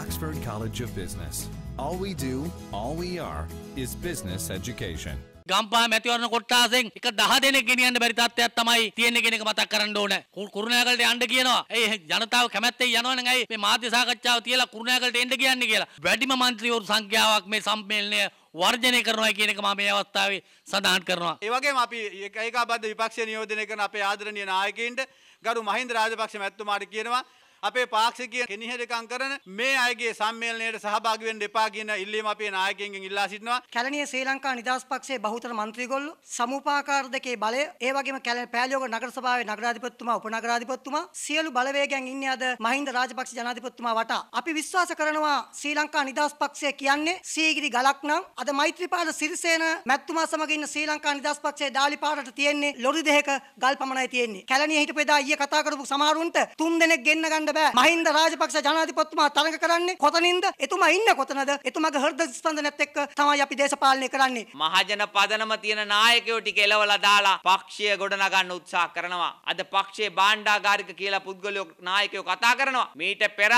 Oxford College of Business. All we do, all we are, is business education. Gampaha මැතිවරණ කොට්ටාසෙන් එක දහ දෙනෙක් ගෙනියන්න බැරි තත්ත්වයක් තමයි තියෙන්නේ කියන එක මතක් කරන්න ඕන. කුරුණෑගලට යන්න කියනවා. ඒ ජනතාව කැමැත්තෙන් යනවනම් ඇයි මේ මාධ්‍ය සාකච්ඡාව තියලා කුරුණෑගලට එන්න කියන්නේ කියලා. වැඩිම മന്ത്രിවරු සංඛ්‍යාවක් මේ සම්මේලනය වර්ජනය කරනවා කියන එක මම මේ අවස්ථාවේ සඳහන් කරනවා. ඒ වගේම අපි ඒකාබද්ධ විපක්ෂ නියෝජනය කරන අපේ ආදරණීය නායකයින්ට ගරු මහින්ද රාජපක්ෂ මැතිතුමාට කියනවා අපේ පාක්ෂිකය කෙනිහෙරකම් කරන මේ අයගේ සම්මේලනයට සහභාගී වෙන්න එපා කියන ඉල්ලීම අපේ නායකයන්ගෙන් ඉල්ලා සිටිනවා. කැලණිය ශ්‍රී ලංකා නිදහස් පක්ෂයේ බහුතර මන්ත්‍රීගොල්ලෝ සමුපාකාර දෙකේ බලය ඒ වගේම කැලණිය පෑලියෝග නගර සභාවේ නගරාධිපතිතුමා උපනගරාධිපතිතුමා සියලු බලවේගයන් ඉන්නේ අද මහින්ද රාජපක්ෂ ජනාධිපතිතුමා වටා. අපි විශ්වාස කරනවා ශ්‍රී ලංකා නිදහස් පක්ෂය කියන්නේ සීගිරි ගලක් නම් අද මෛත්‍රීපාල සිරිසේන මැතිතුමා සමග ඉන්න ශ්‍රී ලංකා නිදහස් පක්ෂයේ ඩාලිපාරට තියෙන්නේ ලොරි දෙකක ගල් පමණයි තියෙන්නේ. කැලණිය හිටපු එදා ඊයේ කතා කරපු සමහරුන්ට තුන් දෙනෙක් ගෙන්න ගන්න බෑ. මහින්ද රාජපක්ෂ ජනාධිපතිතුමා තරඟ කරන්නේ කොතනින්ද? එතුමා ඉන්නේ කොතනද? එතුමාගේ හෘද ස්පන්දනයත් එක්ක තමයි අපි දේශපාලනය කරන්නේ. මහජන පදනම තියෙන නායකයෝ ටික එලවලා දාලා පක්ෂය ගොඩනගන්න උත්සාහ කරනවා. අද පක්ෂයේ භාණ්ඩාගාරික කියලා පුද්ගලයෝ නායකයෝ කතා කරනවා. මීට පෙර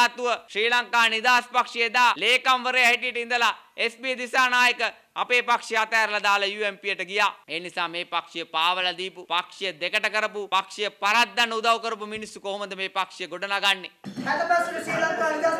ශ්‍රී ලංකා නිදහස් පක්ෂයේදා ලේකම්වරයා හැටියට ඉඳලා SB දිසානායක අපේ පක්ෂය අතෑරලා දාලා UMPට ගියා. ඒ නිසා මේ පක්ෂය පාවලා දීපු, පක්ෂය දෙකට කරපු, පක්ෂය පරද්දන්න උදව් කරපු මිනිස්සු කොහොමද මේ පක්ෂය ගොඩනගන්නේ? 60% ශ්‍රී ලංකාවේ